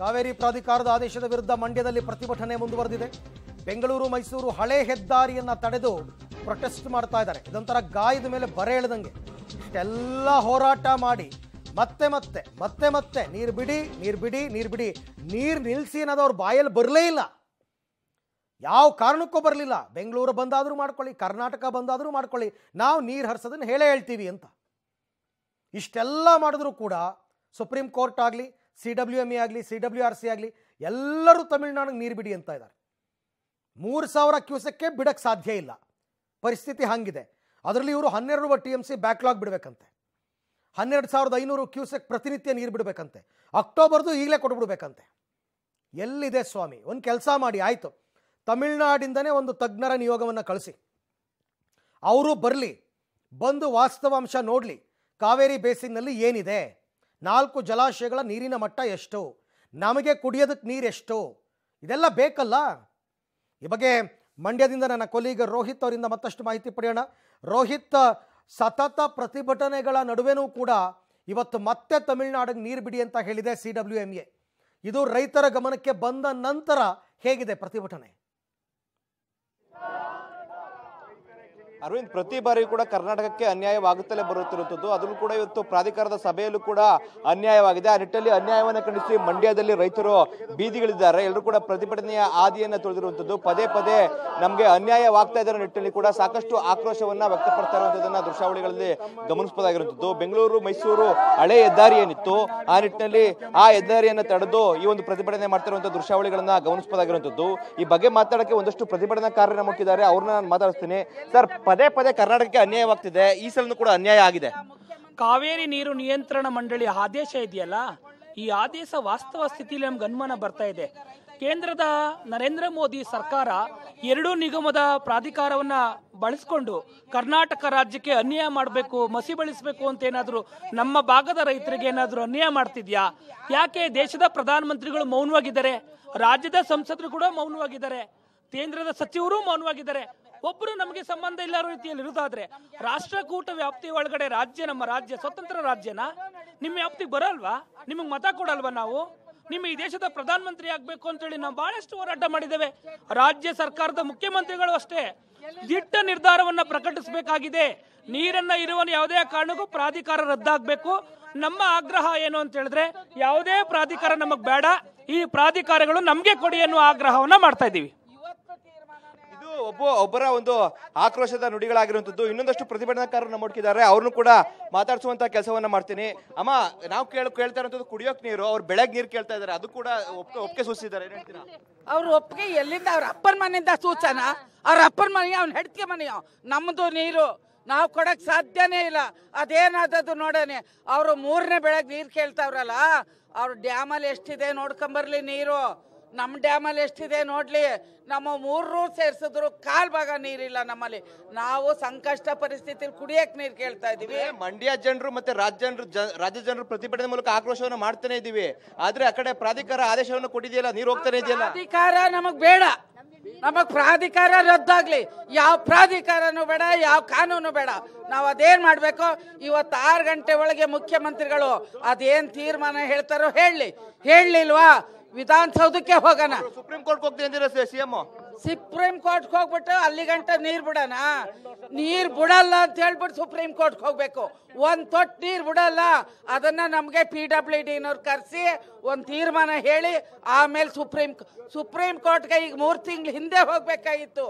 ಕಾವೇರಿ ಪ್ರಾಧಿಕಾರದ ಆದೇಶದ ವಿರುದ್ಧ ಮಂಡ್ಯದಲ್ಲಿ ಪ್ರತಿಭಟನೆ ಮುಂದುವರೆದಿದೆ ಬೆಂಗಳೂರು ಮೈಸೂರು ಹಳೆ ಹೆದ್ದಾರಿಯನ್ನು ತಡೆದು ಪ್ರೊಟೆಸ್ಟ್ ಮಾಡ್ತಾ ಇದ್ದಾರೆ ಇದೊಂಥರ ಗಾಯದ ಮೇಲೆ ಬರೆ ಎಳೆದಂಗೆ ಇಷ್ಟೆಲ್ಲ ಹೋರಾಟ ಮಾಡಿ ಮತ್ತೆ ಮತ್ತೆ ಮತ್ತೆ ಮತ್ತೆ ನೀರು ಬಿಡಿ ನೀರು ಬಿಡಿ ನೀರು ಬಿಡಿ ನೀರು ನಿಲ್ಲಿಸಿ ಅನ್ನೋದು ಅವ್ರ ಬಾಯಲ್ಲಿ ಬರಲೇ ಇಲ್ಲ ಯಾವ ಕಾರಣಕ್ಕೂ ಬರಲಿಲ್ಲ ಬೆಂಗಳೂರು ಬಂದಾದರೂ ಮಾಡ್ಕೊಳ್ಳಿ ಕರ್ನಾಟಕ ಬಂದಾದರೂ ಮಾಡ್ಕೊಳ್ಳಿ ನಾವು ನೀರು ಹರಿಸೋದನ್ನು ಹೇಳೇ ಹೇಳ್ತೀವಿ ಅಂತ ಇಷ್ಟೆಲ್ಲ ಮಾಡಿದ್ರೂ ಕೂಡ ಸುಪ್ರೀಂ ಕೋರ್ಟ್ ಆಗಲಿ ಸಿ ಡಬ್ಲ್ಯೂ ಎಮ್ ಎ ಆಗಲಿ ಸಿ ಡಬ್ಲ್ಯೂ ಆರ್ ಸಿ ಆಗಲಿ ಎಲ್ಲರೂ ತಮಿಳುನಾಡಿಗೆ ನೀರು ಬಿಡಿ ಅಂತ ಇದ್ದಾರೆ ಮೂರು ಸಾವಿರ ಕ್ಯೂಸಕ್ಕೆ ಬಿಡಕ್ಕೆ ಸಾಧ್ಯ ಇಲ್ಲ ಪರಿಸ್ಥಿತಿ ಹಾಗಿದೆ ಅದರಲ್ಲಿ ಇವರು ಹನ್ನೆರಡು ಟಿ ಎಮ್ ಸಿ ಬ್ಯಾಕ್ಲಾಗ್ ಬಿಡಬೇಕಂತೆ ಹನ್ನೆರಡು ಸಾವಿರದ ಐನೂರು ಕ್ಯೂಸೆಕ್ ಪ್ರತಿನಿತ್ಯ ನೀರು ಬಿಡಬೇಕಂತೆ ಅಕ್ಟೋಬರ್ದು ಈಗಲೇ ಕೊಟ್ಬಿಡ್ಬೇಕಂತೆ ಎಲ್ಲಿದೆ ಸ್ವಾಮಿ ಒಂದು ಕೆಲಸ ಮಾಡಿ ಆಯಿತು ತಮಿಳ್ನಾಡಿಂದನೇ ಒಂದು ತಜ್ಞರ ನಿಯೋಗವನ್ನು ಕಳಿಸಿ ಅವರು ಬರಲಿ ಬಂದು ವಾಸ್ತವಾಂಶ ನೋಡಲಿ ಕಾವೇರಿ ಬೇಸಿನ್ನಲ್ಲಿ ಏನಿದೆ ನಾಲ್ಕು ಜಲಾಶಯಗಳ ನೀರಿನ ಮಟ್ಟ ಎಷ್ಟು ನಮಗೆ ಕುಡಿಯೋದಕ್ಕೆ ಎಷ್ಟು ಇದೆಲ್ಲ ಬೇಕಲ್ಲ ಈ ಬಗ್ಗೆ ಮಂಡ್ಯದಿಂದ ನನ್ನ ಕೊಲೀಗ ರೋಹಿತ್ ಅವರಿಂದ ಮತ್ತಷ್ಟು ಮಾಹಿತಿ ಪಡೆಯೋಣ ರೋಹಿತ್ ಸತತ ಪ್ರತಿಭಟನೆಗಳ ನಡುವೆನೂ ಕೂಡ ಇವತ್ತು ಮತ್ತೆ ತಮಿಳುನಾಡಿಗೆ ನೀರು ಬಿಡಿ ಅಂತ ಹೇಳಿದೆ ಸಿ ಡಬ್ಲ್ಯೂ ಎಮ್ ಎ ಇದು ರೈತರ ಗಮನಕ್ಕೆ ಬಂದ ನಂತರ ಹೇಗಿದೆ ಪ್ರತಿಭಟನೆ ಅರವಿಂದ್ ಪ್ರತಿ ಬಾರಿ ಕೂಡ ಕರ್ನಾಟಕಕ್ಕೆ ಅನ್ಯಾಯವಾಗುತ್ತಲೇ ಬರುತ್ತಿರುತ್ತದೆ ಅದನ್ನು ಕೂಡ ಇವತ್ತು ಪ್ರಾಧಿಕಾರದ ಸಭೆಯಲ್ಲೂ ಕೂಡ ಅನ್ಯಾಯವಾಗಿದೆ ಆ ನಿಟ್ಟಿನಲ್ಲಿ ಅನ್ಯಾಯವನ್ನು ಖಂಡಿಸಿ ಮಂಡ್ಯದಲ್ಲಿ ರೈತರು ಬೀದಿಗಳಿದ್ದಾರೆ ಎಲ್ಲರೂ ಕೂಡ ಪ್ರತಿಭಟನೆಯ ಆದಿಯನ್ನು ತೊಳೆದಿರುವಂಥದ್ದು ಪದೇ ಪದೇ ನಮಗೆ ಅನ್ಯಾಯವಾಗ್ತಾ ಇದರ ನಿಟ್ಟಿನಲ್ಲಿ ಕೂಡ ಸಾಕಷ್ಟು ಆಕ್ರೋಶವನ್ನ ವ್ಯಕ್ತಪಡ್ತಾ ಇರುವಂಥದ್ದನ್ನು ದೃಶ್ಯಾವಳಿಗಳಲ್ಲಿ ಗಮನಿಸಬಹುದಾಗಿರುವಂಥದ್ದು ಬೆಂಗಳೂರು ಮೈಸೂರು ಹಳೆ ಹೆದ್ದಾರಿ ಏನಿತ್ತು ಆ ನಿಟ್ಟಿನಲ್ಲಿ ಆ ಹೆದ್ದಾರಿಯನ್ನು ತಡೆದು ಈ ಒಂದು ಪ್ರತಿಭಟನೆ ಮಾಡ್ತಿರುವಂತಹ ದೃಶ್ಯಾವಳಿಗಳನ್ನ ಗಮನಿಸಬಹುದಾಗಿರುವಂಥದ್ದು ಈ ಬಗ್ಗೆ ಮಾತಾಡಕ್ಕೆ ಒಂದಷ್ಟು ಪ್ರತಿಭಟನಾಕಾರರನ್ನ ಮುಟ್ಟಿದ್ದಾರೆ ಅವ್ರನ್ನ ನಾನು ಮಾತಾಡಿಸ್ತೀನಿ ಸರ್ ಪದೇ ಪದೇ ಕರ್ನಾಟಕಕ್ಕೆ ಅನ್ಯಾಯವಾಗ್ತಿದೆ ಈ ಸಲನೂ ಕೂಡ ಅನ್ಯಾಯ ಆಗಿದೆ ಕಾವೇರಿ ನೀರು ನಿಯಂತ್ರಣ ಮಂಡಳಿ ಆದೇಶ ಇದೆಯಲ್ಲ ಈ ಆದೇಶ ವಾಸ್ತವ ಸ್ಥಿತಿಯಲ್ಲಿ ನಮ್ಗೆ ಅನುಮಾನ ಬರ್ತಾ ಇದೆ ಕೇಂದ್ರದ ನರೇಂದ್ರ ಮೋದಿ ಸರ್ಕಾರ ಎರಡೂ ನಿಗಮದ ಪ್ರಾಧಿಕಾರವನ್ನ ಬಳಸಿಕೊಂಡು ಕರ್ನಾಟಕ ರಾಜ್ಯಕ್ಕೆ ಅನ್ಯಾಯ ಮಾಡಬೇಕು ಮಸಿ ಬಳಸಬೇಕು ಅಂತ ಏನಾದರೂ ನಮ್ಮ ಭಾಗದ ರೈತರಿಗೆ ಏನಾದರೂ ಅನ್ಯಾಯ ಮಾಡ್ತಿದ್ಯಾ ಯಾಕೆ ದೇಶದ ಪ್ರಧಾನಮಂತ್ರಿಗಳು ಮೌನವಾಗಿದ್ದಾರೆ ರಾಜ್ಯದ ಸಂಸದರು ಕೂಡ ಮೌನವಾಗಿದ್ದಾರೆ ಕೇಂದ್ರದ ಸಚಿವರು ಮೌನವಾಗಿದ್ದಾರೆ ಒಬ್ಬರು ನಮಗೆ ಸಂಬಂಧ ಇಲ್ಲ ರೀತಿಯಲ್ಲಿ ಇರುವುದಾದ್ರೆ ರಾಷ್ಟ್ರಕೂಟ ವ್ಯಾಪ್ತಿ ಒಳಗಡೆ ರಾಜ್ಯ ನಮ್ಮ ರಾಜ್ಯ ಸ್ವತಂತ್ರ ರಾಜ್ಯನ ನಿಮ್ಮ ವ್ಯಾಪ್ತಿಗೆ ಬರಲ್ವಾ ನಿಮಗೆ ಮತ ಕೊಡಲ್ವಾ ನಾವು ನಿಮ್ಮ ಈ ದೇಶದ ಪ್ರಧಾನಮಂತ್ರಿ ಆಗಬೇಕು ಅಂತೇಳಿ ನಾವು ಬಹಳಷ್ಟು ಹೋರಾಟ ಮಾಡಿದ್ದೇವೆ ರಾಜ್ಯ ಸರ್ಕಾರದ ಮುಖ್ಯಮಂತ್ರಿಗಳು ಅಷ್ಟೇ ದಿಟ್ಟ ನಿರ್ಧಾರವನ್ನು ಪ್ರಕಟಿಸಬೇಕಾಗಿದೆ ನೀರನ್ನ ಇರುವ ಯಾವುದೇ ಕಾರಣಕ್ಕೂ ಪ್ರಾಧಿಕಾರ ರದ್ದಾಗಬೇಕು ನಮ್ಮ ಆಗ್ರಹ ಏನು ಅಂತ ಹೇಳಿದ್ರೆ ಯಾವುದೇ ಪ್ರಾಧಿಕಾರ ನಮಗೆ ಬೇಡ ಈ ಪ್ರಾಧಿಕಾರಗಳು ನಮಗೆ ಕೊಡಿ ಎನ್ನುವ ಆಗ್ರಹವನ್ನ ಮಾಡ್ತಾ ಇದ್ದೀವಿ ಒಬ್ಬ ಒಬ್ಬರ ಒಂದು ಆಕ್ರೋಶದ ನುಡಿಗಳಾಗಿರುವಂಥದ್ದು ಇನ್ನೊಂದಷ್ಟು ಪ್ರತಿಭಟನಾಕಾರರು ನೋಡ್ಕಿದ್ದಾರೆ ಅವ್ರನ್ನು ಕೂಡ ಮಾತಾಡಿಸುವಂತ ಕೆಲಸವನ್ನ ಮಾಡ್ತೀನಿ ಅಮ್ಮ ನಾವು ಕೇಳ ಕೇಳ್ತಾ ಇರೋದು ಕುಡಿಯೋಕ್ ನೀರು ಅವ್ರು ಬೆಳಗ್ಗೆ ನೀರು ಕೇಳ್ತಾ ಇದ್ದಾರೆ ಅದು ಕೂಡ ಒಪ್ಪಿಗೆ ಸೂಚಿಸಿದ್ದಾರೆ ಏನ್ ಹೇಳ್ತೀರಾ ಅವ್ರ ಒಪ್ಪಿಗೆ ಎಲ್ಲಿಂದ ಅವ್ರ ಅಪ್ಪನ ಮನೆಯಿಂದ ಸೂಚನ ಅವ್ರ ಅಪ್ಪನ ಮನೆ ಅವ್ನ ಹೆಡ್ಕೆ ಮನೆಯ ನಮ್ಮದು ನೀರು ನಾವು ಕೊಡಕ್ ಸಾಧ್ಯನೇ ಇಲ್ಲ ಅದೇನಾದದ್ದು ನೋಡನೆ ಅವರು ಮೂರನೇ ಬೆಳಗ್ಗೆ ನೀರು ಕೇಳ್ತಾವ್ರಲ್ಲ ಅವ್ರ ಡ್ಯಾಮಲ್ಲಿ ಎಷ್ಟಿದೆ ನೋಡ್ಕೊಂಬರ್ಲಿ ನೀರು ನಮ್ಮ ಡ್ಯಾಮಲ್ಲಿ ಎಷ್ಟಿದೆ ನೋಡಲಿ ನಮ್ಮ ಮೂರು ಸೇರಿಸಿದ್ರು ಕಾಲ್ ಭಾಗ ನೀರಿಲ್ಲ ನಮ್ಮಲ್ಲಿ ನಾವು ಸಂಕಷ್ಟ ಪರಿಸ್ಥಿತಿಯಲ್ಲಿ ಕುಡಿಯಕ್ಕೆ ನೀರು ಕೇಳ್ತಾ ಇದೀವಿ ಮಂಡ್ಯ ಜನರು ಮತ್ತೆ ರಾಜ್ಯ ಜನರು ರಾಜ್ಯ ಜನರು ಪ್ರತಿಭಟನೆ ಮೂಲಕ ಆಕ್ರೋಶವನ್ನು ಮಾಡ್ತಾನೆ ಇದೀವಿ ಆದ್ರೆ ಆ ಕಡೆ ಪ್ರಾಧಿಕಾರ ಆದೇಶವನ್ನು ಕೊಟ್ಟಿದೆಯಲ್ಲ ನೀರು ಹೋಗ್ತಾನೆ ಇದೆಯಲ್ಲ ಅಧಿಕಾರ ನಮಗ್ ಬೇಡ ನಮಗ್ ಪ್ರಾಧಿಕಾರ ರದ್ದಾಗ್ಲಿ ಯಾವ ಪ್ರಾಧಿಕಾರನು ಬೇಡ ಯಾವ ಕಾನೂನು ಬೇಡ ನಾವು ಅದೇನ್ ಮಾಡ್ಬೇಕು ಇವತ್ತು ಆರು ಗಂಟೆ ಒಳಗೆ ಮುಖ್ಯಮಂತ್ರಿಗಳು ಅದೇನ್ ತೀರ್ಮಾನ ಹೇಳ್ತಾರೋ ಹೇಳಲಿ ಹೇಳಲಿಲ್ವಾ ವಿಧಾನಸೌಧಕ್ಕೆ ಹೋಗೋಣ ಸುಪ್ರೀಂ ಕೋರ್ಟ್ ಹೋಗ್ತೀನಿ ಸಿ ಎಂ ಸುಪ್ರೀಂ ಕೋರ್ಟ್ ಹೋಗ್ಬಿಟ್ಟು ಅಲ್ಲಿ ಗಂಟ ನೀರ್ ಬಿಡೋಣ ನೀರ್ ಬಿಡಲ್ಲ ಅಂತ ಹೇಳ್ಬಿಟ್ಟು ಸುಪ್ರೀಂ ಕೋರ್ಟ್ ಹೋಗ್ಬೇಕು ಒಂದ್ ತೊಟ್ಟು ನೀರ್ ಬಿಡಲ್ಲ ಅದನ್ನ ನಮ್ಗೆ ಪಿ ಡಬ್ಲ್ಯೂ ನವ್ರು ಕರೆಸಿ ಒಂದು ತೀರ್ಮಾನ ಹೇಳಿ ಆಮೇಲೆ ಸುಪ್ರೀಂ ಸುಪ್ರೀಂ ಕೋರ್ಟ್ಗೆ ಈಗ ಮೂರು ತಿಂಗಳು ಹಿಂದೆ ಹೋಗ್ಬೇಕಾಗಿತ್ತು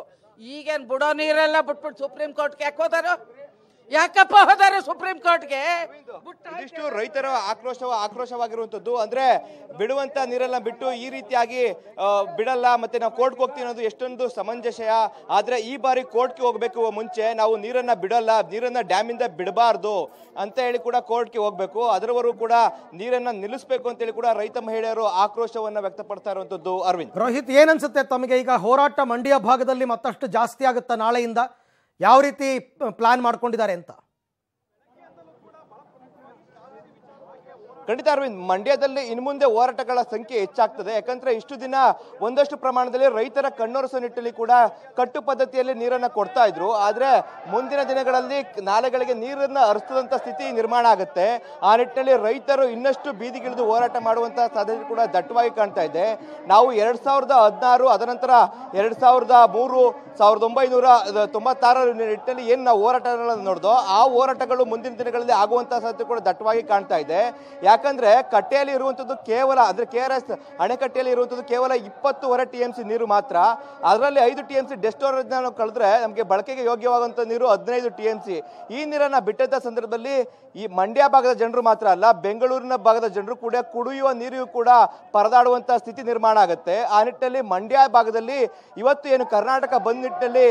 ಈಗೇನ್ ಬಿಡೋ ನೀರೆಲ್ಲ ಬಿಟ್ಬಿಟ್ಟು ಸುಪ್ರೀಂ ಕೋರ್ಟ್ಗೆ ಯಾಕೆ ಹೋದಾರು ಯಾಕಪ್ಪ ಹೋದಾರೆ ಸುಪ್ರೀಂ ಕೋರ್ಟ್ಗೆ ಇದಿಷ್ಟು ರೈತರ ಆಕ್ರೋಶ ಆಕ್ರೋಶವಾಗಿರುವಂತದ್ದು ಅಂದ್ರೆ ಬಿಡುವಂತ ನೀರೆಲ್ಲ ಬಿಟ್ಟು ಈ ರೀತಿಯಾಗಿ ಬಿಡಲ್ಲ ಮತ್ತೆ ನಾವು ಕೋರ್ಟ್ಗೆ ಹೋಗ್ತೀವಿ ಅನ್ನೋದು ಎಷ್ಟೊಂದು ಸಮಂಜಸಯ ಆದ್ರೆ ಈ ಬಾರಿ ಕೋರ್ಟ್ಗೆ ಹೋಗ್ಬೇಕು ಮುಂಚೆ ನಾವು ನೀರನ್ನ ಬಿಡಲ್ಲ ನೀರನ್ನ ಡ್ಯಾಮ್ ಇಂದ ಬಿಡಬಾರ್ದು ಅಂತ ಹೇಳಿ ಕೂಡ ಕೋರ್ಟ್ಗೆ ಹೋಗ್ಬೇಕು ಅದರವರೆಗೂ ಕೂಡ ನೀರನ್ನ ನಿಲ್ಲಿಸಬೇಕು ಅಂತ ಹೇಳಿ ಕೂಡ ರೈತ ಮಹಿಳೆಯರು ಆಕ್ರೋಶವನ್ನ ವ್ಯಕ್ತಪಡ್ತಾ ಇರುವಂತದ್ದು ಅರವಿಂದ್ ರೋಹಿತ್ ಏನನ್ಸುತ್ತೆ ತಮಗೆ ಈಗ ಹೋರಾಟ ಮಂಡ್ಯ ಭಾಗದಲ್ಲಿ ಮತ್ತಷ್ಟು ಜಾಸ್ತಿ ಆಗುತ್ತಾ ನಾಳೆಯಿಂದ ಯಾವ ರೀತಿ ಪ್ಲ್ಯಾನ್ ಮಾಡ್ಕೊಂಡಿದ್ದಾರೆ ಅಂತ ಖಂಡಿತ ಅರವಿಂದ್ ಮಂಡ್ಯದಲ್ಲಿ ಮುಂದೆ ಹೋರಾಟಗಳ ಸಂಖ್ಯೆ ಹೆಚ್ಚಾಗ್ತದೆ ಯಾಕಂದ್ರೆ ಇಷ್ಟು ದಿನ ಒಂದಷ್ಟು ಪ್ರಮಾಣದಲ್ಲಿ ರೈತರ ಕಣ್ಣೊರೆಸುವ ನಿಟ್ಟಲ್ಲಿ ಕೂಡ ಕಟ್ಟು ಪದ್ಧತಿಯಲ್ಲಿ ನೀರನ್ನು ಕೊಡ್ತಾ ಇದ್ರು ಆದರೆ ಮುಂದಿನ ದಿನಗಳಲ್ಲಿ ನಾಲೆಗಳಿಗೆ ನೀರನ್ನು ಹರಿಸದಂತ ಸ್ಥಿತಿ ನಿರ್ಮಾಣ ಆಗುತ್ತೆ ಆ ನಿಟ್ಟಿನಲ್ಲಿ ರೈತರು ಇನ್ನಷ್ಟು ಬೀದಿಗಿಳಿದು ಹೋರಾಟ ಮಾಡುವಂತ ಸಾಧ್ಯತೆ ಕೂಡ ದಟ್ಟವಾಗಿ ಕಾಣ್ತಾ ಇದೆ ನಾವು ಎರಡು ಸಾವಿರದ ಹದಿನಾರು ಅದನಂತರ ಎರಡು ಸಾವಿರದ ಮೂರು ಸಾವಿರದ ಒಂಬೈನೂರ ತೊಂಬತ್ತಾರರ ನಿಟ್ಟಿನಲ್ಲಿ ಏನು ನಾವು ಹೋರಾಟಗಳನ್ನು ನೋಡಿದೋ ಆ ಹೋರಾಟಗಳು ಮುಂದಿನ ದಿನಗಳಲ್ಲಿ ಆಗುವಂತಹ ಸಾಧ್ಯತೆ ಕೂಡ ದಟ್ಟವಾಗಿ ಕಾಣ್ತಾ ಇದೆ ಯಾಕೆ ಯಾಕಂದ್ರೆ ಕಟ್ಟೆಯಲ್ಲಿ ಇರುವಂಥದ್ದು ಕೇವಲ ಅಂದ್ರೆ ಕೆ ಆರ್ ಎಸ್ ಅಣೆಕಟ್ಟೆಯಲ್ಲಿ ಇರುವಂಥದ್ದು ಕೇವಲ ಇಪ್ಪತ್ತುವರೆ ಟಿ ಎಂ ಸಿ ನೀರು ಮಾತ್ರ ಅದರಲ್ಲಿ ಐದು ಟಿ ಎಂ ಸಿ ಡೆಸ್ಟೋರೇಜ್ ಕಳೆದ್ರೆ ನಮಗೆ ಬಳಕೆಗೆ ಯೋಗ್ಯವಾಗುವಂಥ ನೀರು ಹದಿನೈದು ಟಿ ಎಂ ಸಿ ಈ ನೀರನ್ನ ಬಿಟ್ಟಂಥ ಸಂದರ್ಭದಲ್ಲಿ ಈ ಮಂಡ್ಯ ಭಾಗದ ಜನರು ಮಾತ್ರ ಅಲ್ಲ ಬೆಂಗಳೂರಿನ ಭಾಗದ ಜನರು ಕೂಡ ಕುಡಿಯುವ ನೀರಿಗೂ ಕೂಡ ಪರದಾಡುವಂತಹ ಸ್ಥಿತಿ ನಿರ್ಮಾಣ ಆಗುತ್ತೆ ಆ ನಿಟ್ಟಿನಲ್ಲಿ ಮಂಡ್ಯ ಭಾಗದಲ್ಲಿ ಇವತ್ತು ಏನು ಕರ್ನಾಟಕ ಬಂದ್ ನಿಟ್ಟಿನಲ್ಲಿ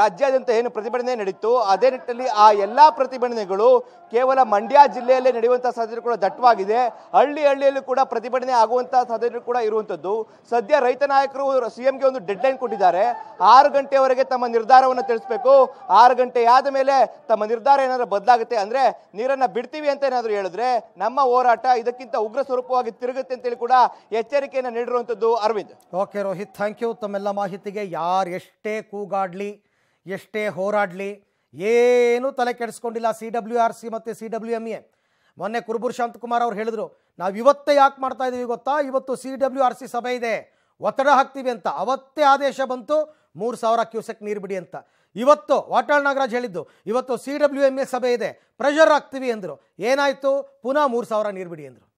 ರಾಜ್ಯಾದ್ಯಂತ ಏನು ಪ್ರತಿಭಟನೆ ನಡೀತು ಅದೇ ನಿಟ್ಟಿನಲ್ಲಿ ಆ ಎಲ್ಲ ಪ್ರತಿಭಟನೆಗಳು ಕೇವಲ ಮಂಡ್ಯ ಜಿಲ್ಲೆಯಲ್ಲೇ ನಡೆಯುವಂತಹ ಸಾಧ್ಯತೆ ಕೂಡ ದಟ್ಟವಾಗಿದೆ ಇದೆ ಹಳ್ಳಿ ಹಳ್ಳಿಯಲ್ಲೂ ಕೂಡ ಪ್ರತಿಭಟನೆ ಆಗುವಂತಹ ಸಾಧ್ಯತೆ ಕೂಡ ಇರುವಂಥದ್ದು ಸದ್ಯ ರೈತ ನಾಯಕರು ಸಿ ಎಂಗೆ ಒಂದು ಡೆಡ್ ಲೈನ್ ಕೊಟ್ಟಿದ್ದಾರೆ ಆರು ಗಂಟೆವರೆಗೆ ತಮ್ಮ ನಿರ್ಧಾರವನ್ನು ತಿಳಿಸಬೇಕು ಆರು ಗಂಟೆ ಆದ ಮೇಲೆ ತಮ್ಮ ನಿರ್ಧಾರ ಏನಾದರೂ ಬದಲಾಗುತ್ತೆ ಅಂದ್ರೆ ನೀರನ್ನು ಬಿಡ್ತೀವಿ ಅಂತ ಏನಾದರೂ ಹೇಳಿದ್ರೆ ನಮ್ಮ ಹೋರಾಟ ಇದಕ್ಕಿಂತ ಉಗ್ರ ಸ್ವರೂಪವಾಗಿ ತಿರುಗುತ್ತೆ ಅಂತೇಳಿ ಕೂಡ ಎಚ್ಚರಿಕೆಯನ್ನು ನೀಡಿರುವಂಥದ್ದು Arvind okay Rohit thank you ತಮ್ಮೆಲ್ಲ ಮಾಹಿತಿಗೆ ಯಾರು ಎಷ್ಟೇ ಕೂಗಾಡ್ಲಿ ಎಷ್ಟೇ ಹೋರಾಡ್ಲಿ ಏನೂ ತಲೆ ಕೆಡಿಸ್ಕೊಂಡಿಲ್ಲ ಸಿ ಡಬ್ಲ್ಯೂ ಆರ್ ಸಿ ಮತ್ತು ಸಿ ಡಬ್ಲ್ಯೂ ಎ ಮೊನ್ನೆ ಕುರುಬೂರ್ ಶಾಂತಕುಮಾರ್ ಅವ್ರು ಹೇಳಿದ್ರು ನಾವು ಇವತ್ತೇ ಯಾಕೆ ಮಾಡ್ತಾ ಇದ್ದೀವಿ ಗೊತ್ತಾ ಇವತ್ತು ಸಿ ಡಬ್ಲ್ಯೂ ಆರ್ ಸಿ ಸಭೆ ಇದೆ ಒತ್ತಡ ಹಾಕ್ತೀವಿ ಅಂತ ಅವತ್ತೇ ಆದೇಶ ಬಂತು ಮೂರು ಸಾವಿರ ಕ್ಯೂಸೆಕ್ ನೀರು ಬಿಡಿ ಅಂತ ಇವತ್ತು ವಾಟಾಳ್ ನಾಗರಾಜ್ ಹೇಳಿದ್ದು ಇವತ್ತು ಸಿ ಡಬ್ಲ್ಯೂ ಎಮ್ ಎ ಸಭೆ ಇದೆ ಪ್ರೆಷರ್ ಹಾಕ್ತೀವಿ ಅಂದರು ಏನಾಯಿತು ಪುನಃ ಮೂರು ಸಾವಿರ ನೀರು ಬಿಡಿ ಅಂದರು